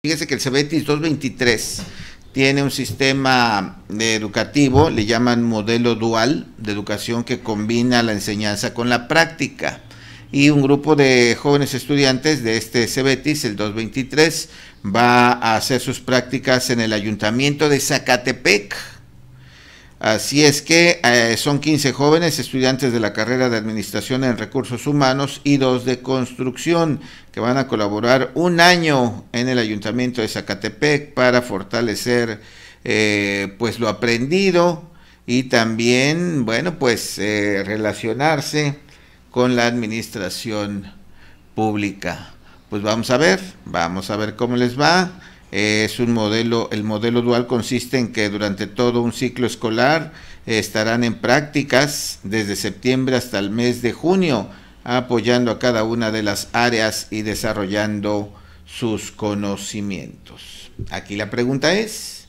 Fíjese que el CEBETIS 223 tiene un sistema educativo, le llaman modelo dual de educación que combina la enseñanza con la práctica. Y un grupo de jóvenes estudiantes de este CEBETIS, el 223, va a hacer sus prácticas en el ayuntamiento de Zacatepec, Así es que eh, son 15 jóvenes estudiantes de la carrera de Administración en Recursos Humanos y dos de Construcción que van a colaborar un año en el Ayuntamiento de Zacatepec para fortalecer eh, pues lo aprendido y también, bueno, pues eh, relacionarse con la administración pública. Pues vamos a ver, vamos a ver cómo les va es un modelo, el modelo dual consiste en que durante todo un ciclo escolar eh, estarán en prácticas desde septiembre hasta el mes de junio, apoyando a cada una de las áreas y desarrollando sus conocimientos. Aquí la pregunta es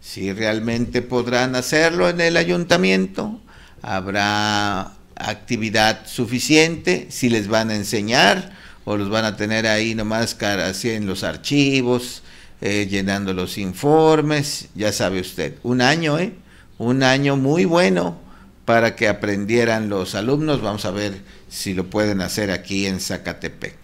si realmente podrán hacerlo en el ayuntamiento, habrá actividad suficiente, si les van a enseñar o los van a tener ahí nomás así en los archivos, eh, llenando los informes, ya sabe usted, un año, ¿eh? Un año muy bueno para que aprendieran los alumnos. Vamos a ver si lo pueden hacer aquí en Zacatepec.